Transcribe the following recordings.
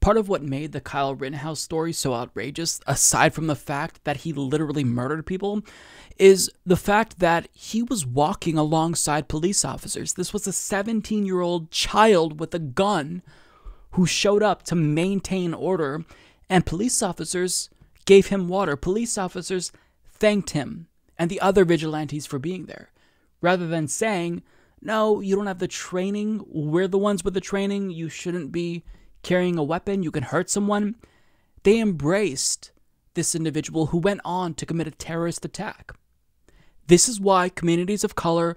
Part of what made the Kyle Rittenhouse story so outrageous, aside from the fact that he literally murdered people, is the fact that he was walking alongside police officers. This was a 17 year old child with a gun who showed up to maintain order, and police officers gave him water. Police officers thanked him and the other vigilantes for being there, rather than saying, No, you don't have the training. We're the ones with the training. You shouldn't be carrying a weapon, you can hurt someone. They embraced this individual who went on to commit a terrorist attack. This is why communities of color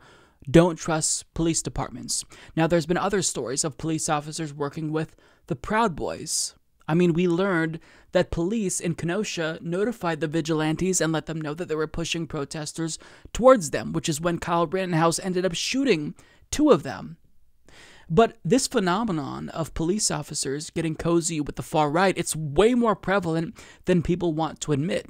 don't trust police departments. Now, there's been other stories of police officers working with the Proud Boys. I mean, we learned that police in Kenosha notified the vigilantes and let them know that they were pushing protesters towards them, which is when Kyle Rittenhouse ended up shooting two of them. But this phenomenon of police officers getting cozy with the far right, it's way more prevalent than people want to admit.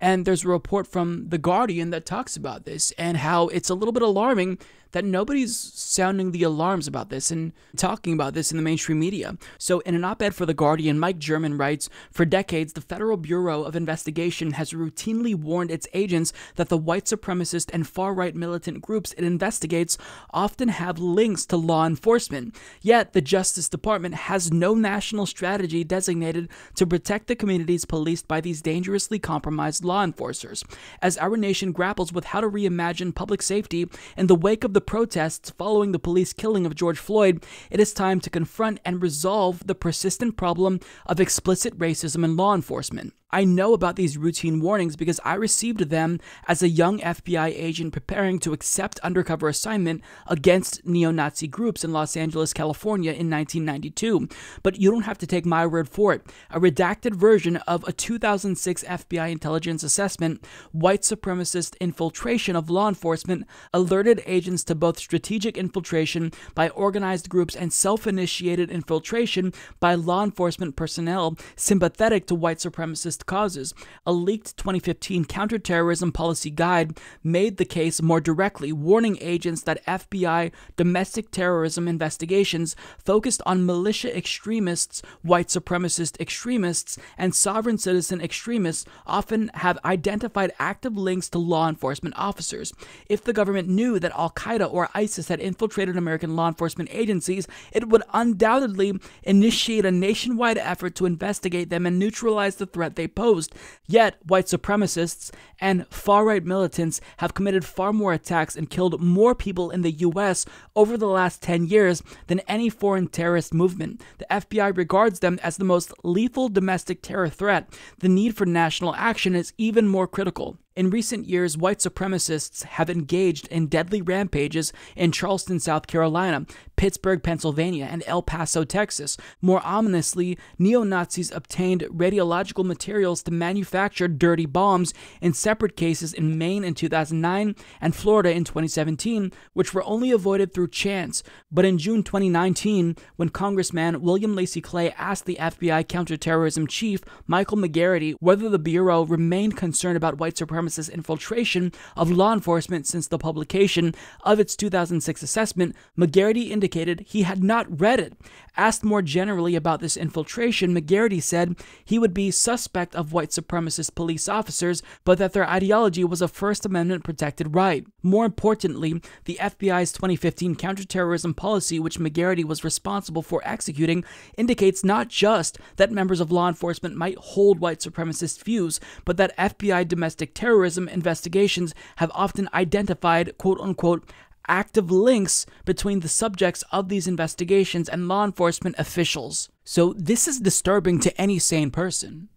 And there's a report from The Guardian that talks about this and how it's a little bit alarming that nobody's sounding the alarms about this and talking about this in the mainstream media. So, in an op ed for The Guardian, Mike German writes For decades, the Federal Bureau of Investigation has routinely warned its agents that the white supremacist and far right militant groups it investigates often have links to law enforcement. Yet, the Justice Department has no national strategy designated to protect the communities policed by these dangerously compromised law enforcers. As our nation grapples with how to reimagine public safety in the wake of the the protests following the police killing of George Floyd, it is time to confront and resolve the persistent problem of explicit racism in law enforcement. I know about these routine warnings because I received them as a young FBI agent preparing to accept undercover assignment against neo Nazi groups in Los Angeles, California in 1992. But you don't have to take my word for it. A redacted version of a 2006 FBI intelligence assessment, white supremacist infiltration of law enforcement, alerted agents to both strategic infiltration by organized groups and self initiated infiltration by law enforcement personnel sympathetic to white supremacist terrorist causes. A leaked 2015 counterterrorism policy guide made the case more directly, warning agents that FBI domestic terrorism investigations focused on militia extremists, white supremacist extremists, and sovereign citizen extremists often have identified active links to law enforcement officers. If the government knew that Al Qaeda or ISIS had infiltrated American law enforcement agencies, it would undoubtedly initiate a nationwide effort to investigate them and neutralize the threat they posed. Yet, white supremacists and far right militants have committed far more attacks and killed more people in the US over the last 10 years than any foreign terrorist movement. The FBI regards them as the most lethal domestic terror threat. The need for national action is even more critical. In recent years, white supremacists have engaged in deadly rampages in Charleston, South Carolina, Pittsburgh, Pennsylvania, and El Paso, Texas. More ominously, neo Nazis obtained radiological materials to manufacture dirty bombs in separate cases in Maine in 2009 and Florida in 2017, which were only avoided through chance. But in June 2019, when Congressman William Lacey Clay asked the FBI counterterrorism chief, Michael McGarity, whether the Bureau remained concerned about white supremacy, infiltration of law enforcement since the publication of its 2006 assessment, McGarity indicated he had not read it. Asked more generally about this infiltration, McGarity said he would be suspect of white supremacist police officers, but that their ideology was a First Amendment protected right. More importantly, the FBI's 2015 counterterrorism policy, which McGarity was responsible for executing, indicates not just that members of law enforcement might hold white supremacist views, but that FBI domestic terrorism terrorism investigations have often identified quote unquote active links between the subjects of these investigations and law enforcement officials. So this is disturbing to any sane person.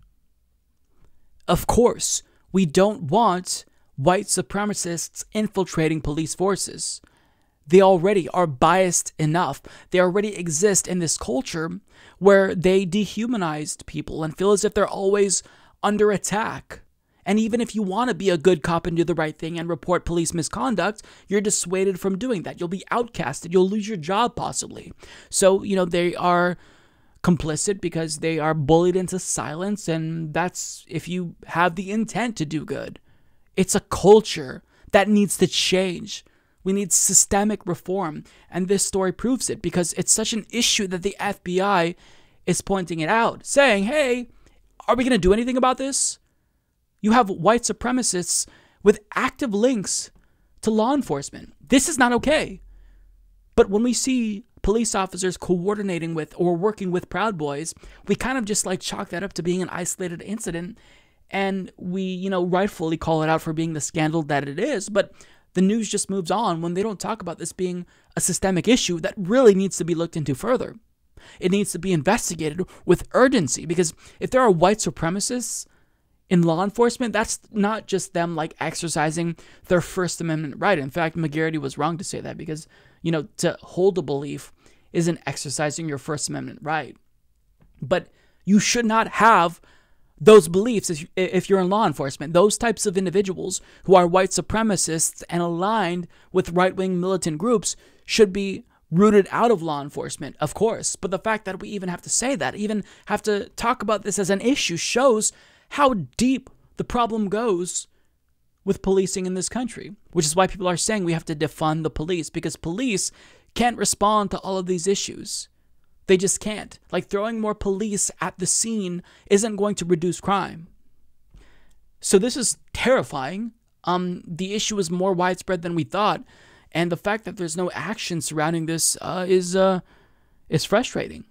Of course, we don't want white supremacists infiltrating police forces. They already are biased enough. They already exist in this culture where they dehumanized people and feel as if they're always under attack. And even if you want to be a good cop and do the right thing and report police misconduct, you're dissuaded from doing that. You'll be outcasted. You'll lose your job, possibly. So, you know, they are complicit because they are bullied into silence. And that's if you have the intent to do good. It's a culture that needs to change. We need systemic reform. And this story proves it because it's such an issue that the FBI is pointing it out, saying, hey, are we going to do anything about this? you have white supremacists with active links to law enforcement. This is not okay. But when we see police officers coordinating with or working with Proud Boys, we kind of just like chalk that up to being an isolated incident. And we, you know, rightfully call it out for being the scandal that it is. But the news just moves on when they don't talk about this being a systemic issue that really needs to be looked into further. It needs to be investigated with urgency because if there are white supremacists in law enforcement, that's not just them like exercising their First Amendment right. In fact, McGarity was wrong to say that because, you know, to hold a belief isn't exercising your First Amendment right. But you should not have those beliefs if you're in law enforcement. Those types of individuals who are white supremacists and aligned with right wing militant groups should be rooted out of law enforcement, of course. But the fact that we even have to say that, even have to talk about this as an issue, shows how deep the problem goes with policing in this country, which is why people are saying we have to defund the police because police can't respond to all of these issues. They just can't. Like throwing more police at the scene isn't going to reduce crime. So this is terrifying. Um, the issue is more widespread than we thought, and the fact that there's no action surrounding this uh, is uh, is frustrating.